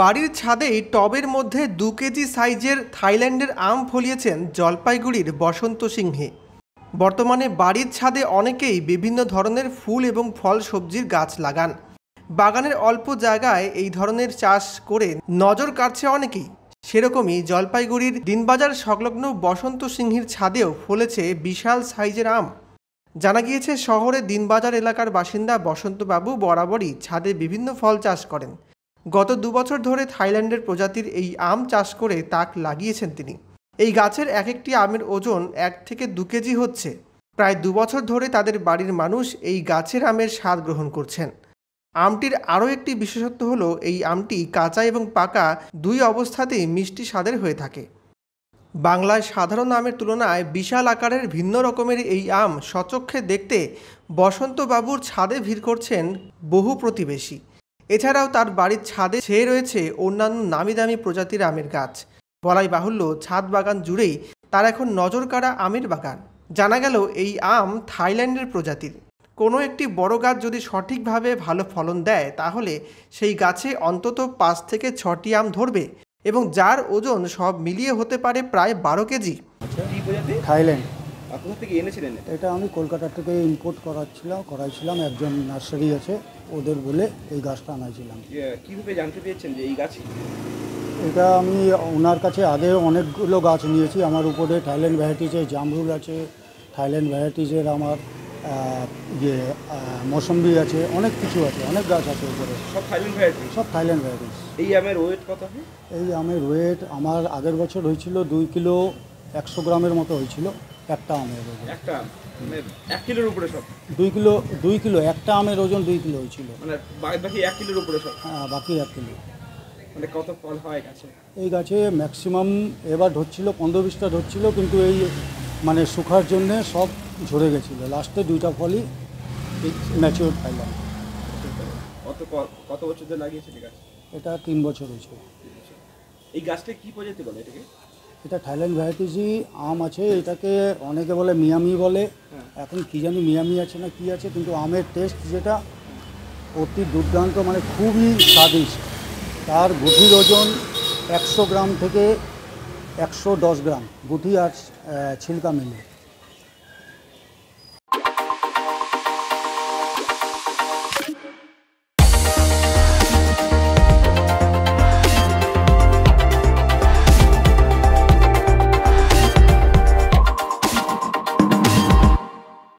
বাড়ির ছাদেই টবের মধ্যে দু কেজি সাইজের থাইল্যান্ডের আম ফলিয়েছেন জলপাইগুড়ির বসন্ত সিংহে বর্তমানে বাড়ির ছাদে অনেকেই বিভিন্ন ধরনের ফুল এবং ফল সবজির গাছ লাগান বাগানের অল্প জায়গায় এই ধরনের চাষ করে নজর কাটছে অনেকেই সেরকমই জলপাইগুড়ির দিনবাজার সংলগ্ন বসন্ত সিংহের ছাদেও ফলেছে বিশাল সাইজের আম জানা গিয়েছে শহরে দিনবাজার এলাকার বাসিন্দা বসন্তবাবু বরাবরই ছাদে বিভিন্ন ফল চাষ করেন গত দুবছর ধরে থাইল্যান্ডের প্রজাতির এই আম চাষ করে তাক লাগিয়েছেন তিনি এই গাছের এক একটি আমের ওজন এক থেকে দু কেজি হচ্ছে প্রায় দুবছর ধরে তাদের বাড়ির মানুষ এই গাছের আমের স্বাদ গ্রহণ করছেন আমটির আরও একটি বিশেষত্ব হল এই আমটি কাঁচা এবং পাকা দুই অবস্থাতেই মিষ্টি স্বাদের হয়ে থাকে বাংলায় সাধারণ আমের তুলনায় বিশাল আকারের ভিন্ন রকমের এই আম সচক্ষে দেখতে বসন্তবাবুর ছাদে ভিড় করছেন বহু প্রতিবেশী এছাড়াও তার বাড়ির ছাদে ছেয়ে রয়েছে অন্যান্য নামি দামি প্রজাতির আমের গাছ বলাই বাহুল্য ছাদ বাগান জুড়েই তার এখন নজর কাড়া আমের বাগান জানা গেল এই আম থাইল্যান্ডের প্রজাতির কোনো একটি বড় গাছ যদি সঠিকভাবে ভালো ফলন দেয় তাহলে সেই গাছে অন্তত পাঁচ থেকে ছটি আম ধরবে এবং যার ওজন সব মিলিয়ে হতে পারে প্রায় বারো কেজি থাইল্যান্ড কোথা থেকে এনেছিলেন এটা আমি কলকাতা থেকে ইম্পোর্ট করাচ্ছিলাম করাইছিলাম একজন নার্সারি আছে ওদের বলে এই গাছটা আনাইছিলাম কীভাবে জানতে পেরেছেন যে এই গাছ এটা আমি ওনার কাছে আগে অনেকগুলো গাছ নিয়েছি আমার উপরে থাইল্যান্ড ভ্যারাইটিসের জামরুল আছে থাইল্যান্ড ভ্যারাইটিজের আমার ইয়ে মৌসম্বি আছে অনেক কিছু আছে অনেক গাছ আছে উপরে সব থাইল্যান্ড ভ্যারাইটিস সব থাইল্যান্ড ভ্যারাইটিস এই আমের ওয়েট কত এই আমের ওয়েট আমার আগের বছর হয়েছিল দুই কিলো একশো গ্রামের মতো হয়েছিল একটা আমের ওজন একটা আম, মানে এক কিলোর উপরে সব দুই কিলো দুই কিলো একটা আমের ওজন দুই কিলো হয়েছিল মানে বাকি এক কিলোর উপরে সব হ্যাঁ বাকি এক কিলো মানে কত ফল হয় গাছে এই গাছে ম্যাক্সিমাম এবার ধরছিল পনেরো বিশটা ধরছিল কিন্তু এই মানে শুকার জন্যে সব ঝরে গেছিলো লাস্টে দুইটা ফলই ম্যাচিওর পাইলাম কত ক- কত বছর ধরে লাগিয়েছেন এই গাছ এটা তিন বছর হয়েছে এই গাছটা কী প্রজাতি বলে এটাকে এটা থাইল্যান্ড ভ্যারাইটিসই আম আছে এটাকে অনেকে বলে মিয়ামি বলে হ্যাঁ। এখন কী জানি মিয়ামি আছে না কি আছে কিন্তু আমের টেস্ট যেটা অতি দুর্দান্ত মানে খুবই স্বাদিষ্ট তার গুটির ওজন একশো গ্রাম থেকে একশো দশ গ্রাম গুটি আর ছিলকা মিলিয়ে